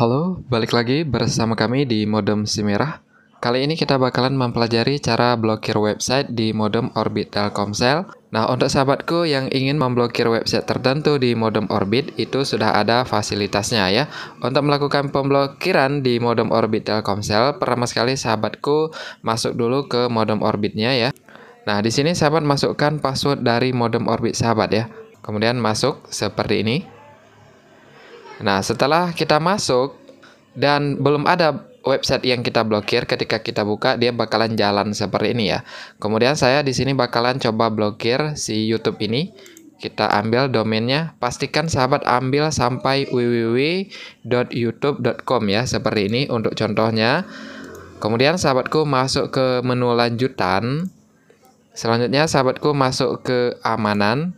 Halo, balik lagi bersama kami di Modem Si Merah. Kali ini kita bakalan mempelajari cara blokir website di modem Orbit Telkomsel. Nah, untuk sahabatku yang ingin memblokir website tertentu di modem Orbit itu sudah ada fasilitasnya ya. Untuk melakukan pemblokiran di modem Orbit Telkomsel, pertama sekali sahabatku masuk dulu ke modem Orbitnya ya. Nah, di sini sahabat masukkan password dari modem Orbit sahabat ya. Kemudian masuk seperti ini. Nah, setelah kita masuk dan belum ada website yang kita blokir ketika kita buka dia bakalan jalan seperti ini ya. Kemudian saya di sini bakalan coba blokir si YouTube ini. Kita ambil domainnya. Pastikan sahabat ambil sampai www.youtube.com ya seperti ini untuk contohnya. Kemudian sahabatku masuk ke menu lanjutan. Selanjutnya sahabatku masuk ke amanan.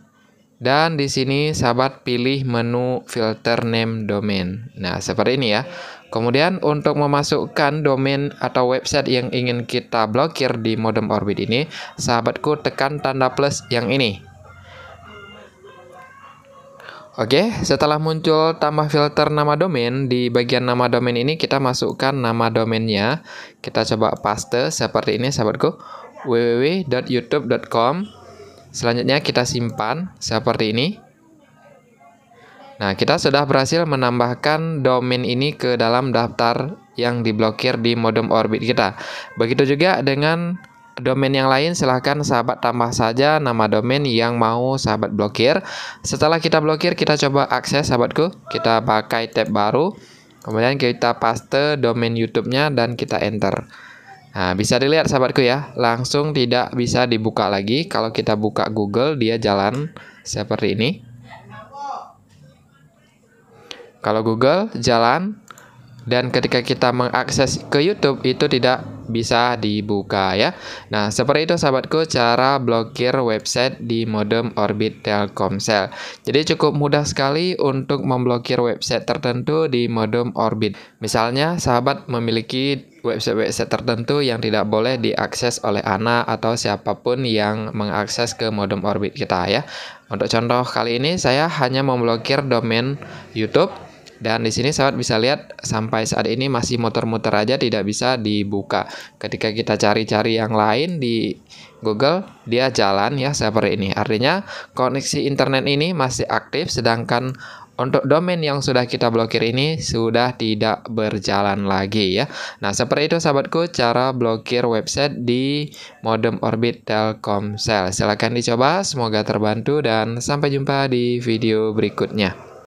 Dan di sini sahabat pilih menu filter name domain. Nah, seperti ini ya. Kemudian untuk memasukkan domain atau website yang ingin kita blokir di modem Orbit ini, sahabatku tekan tanda plus yang ini. Oke, setelah muncul tambah filter nama domain, di bagian nama domain ini kita masukkan nama domainnya. Kita coba paste seperti ini sahabatku. www.youtube.com Selanjutnya kita simpan seperti ini. Nah, kita sudah berhasil menambahkan domain ini ke dalam daftar yang diblokir di modem orbit kita. Begitu juga dengan domain yang lain, silahkan sahabat tambah saja nama domain yang mau sahabat blokir. Setelah kita blokir, kita coba akses sahabatku. Kita pakai tab baru, kemudian kita paste domain YouTube-nya dan kita enter. Nah, bisa dilihat sahabatku ya, langsung tidak bisa dibuka lagi. Kalau kita buka Google, dia jalan seperti ini. Kalau Google jalan dan ketika kita mengakses ke YouTube itu tidak bisa dibuka ya. Nah, seperti itu sahabatku cara blokir website di modem Orbit Telkomsel. Jadi cukup mudah sekali untuk memblokir website tertentu di modem Orbit. Misalnya sahabat memiliki website-website tertentu yang tidak boleh diakses oleh anak atau siapapun yang mengakses ke modem orbit kita ya. Untuk contoh kali ini saya hanya memblokir domain YouTube dan di sini sahabat bisa lihat sampai saat ini masih muter-muter aja tidak bisa dibuka. Ketika kita cari-cari yang lain di Google, dia jalan ya seperti ini. Artinya koneksi internet ini masih aktif sedangkan untuk domain yang sudah kita blokir ini sudah tidak berjalan lagi ya. Nah, seperti itu sahabatku cara blokir website di modem Orbit Telkomsel. Silahkan dicoba, semoga terbantu dan sampai jumpa di video berikutnya.